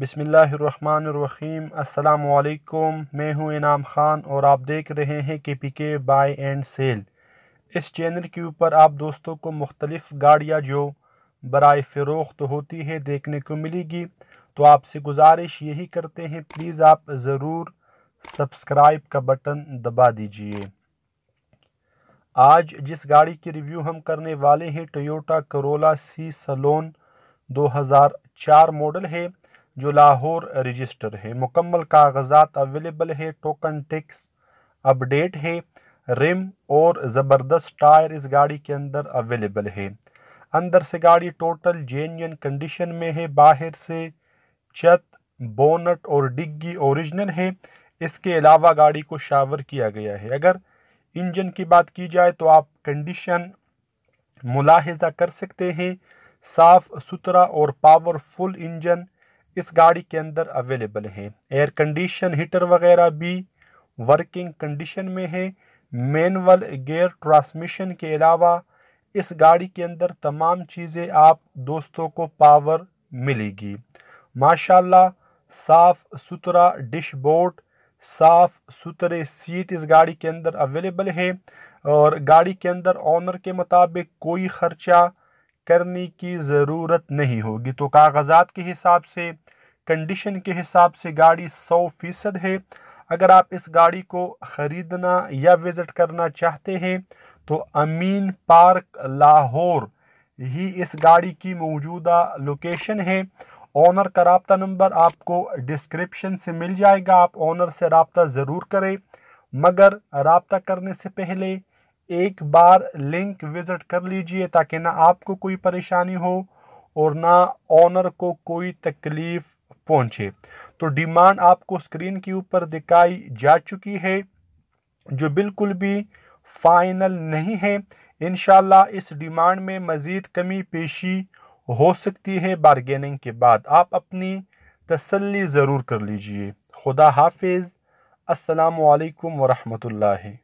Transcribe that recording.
बिसमीम् अल्लाम मैं हूं इनाम ख़ान और आप देख रहे हैं K P K buy and sell इस चैनल के ऊपर आप दोस्तों को मुख्तलिफ़ गाड़ियाँ जो बरए फ़रोख्त होती है देखने को मिलेगी तो आपसे गुजारिश यही करते हैं प्लीज़ आप ज़रूर सब्सक्राइब का बटन दबा दीजिए आज जिस गाड़ी की रिव्यू हम करने वाले हैं Toyota Corolla C saloon 2004 model है जो लाहौर रजिस्टर है मुकम्मल कागजात अवेलेबल है टोकन टिक्स अपडेट है रिम और ज़बरदस्त टायर इस गाड़ी के अंदर अवेलेबल है अंदर से गाड़ी टोटल जेन्यन कंडीशन में है बाहर से छत बोनट और डिग्गी ओरिजिनल है इसके अलावा गाड़ी को शावर किया गया है अगर इंजन की बात की जाए तो आप कंडीशन मुलाहजा कर सकते हैं साफ़ सुथरा और पावरफुल इंजन इस गाड़ी के अंदर अवेलेबल हैं एयर कंडीशन हीटर वगैरह भी वर्किंग कंडीशन में है मैनुअल गेयर ट्रांसमिशन के अलावा इस गाड़ी के अंदर तमाम चीज़ें आप दोस्तों को पावर मिलेगी माशाल्लाह साफ़ सुथरा डिशबोर्ड साफ़ सुथरे सीट इस गाड़ी के अंदर अवेलेबल है और गाड़ी के अंदर ऑनर के मुताबिक कोई ख़र्चा करने की ज़रूरत नहीं होगी तो कागजात के हिसाब से कंडीशन के हिसाब से गाड़ी सौ फीसद है अगर आप इस गाड़ी को ख़रीदना या विज़िट करना चाहते हैं तो अमीन पार्क लाहौर ही इस गाड़ी की मौजूदा लोकेशन है ऑनर का रबता नंबर आपको डिस्क्रिप्शन से मिल जाएगा आप ऑनर से रबता ज़रूर करें मगर रबता करने से पहले एक बार लिंक विज़िट कर लीजिए ताकि ना आपको कोई परेशानी हो और ना ऑनर को कोई तकलीफ़ पहुंचे तो डिमांड आपको स्क्रीन के ऊपर दिखाई जा चुकी है जो बिल्कुल भी फाइनल नहीं है इन इस डिमांड में मज़ीद कमी पेशी हो सकती है बारगेनिंग के बाद आप अपनी तसल्ली ज़रूर कर लीजिए खुदा हाफिज़ असलकम वरहमल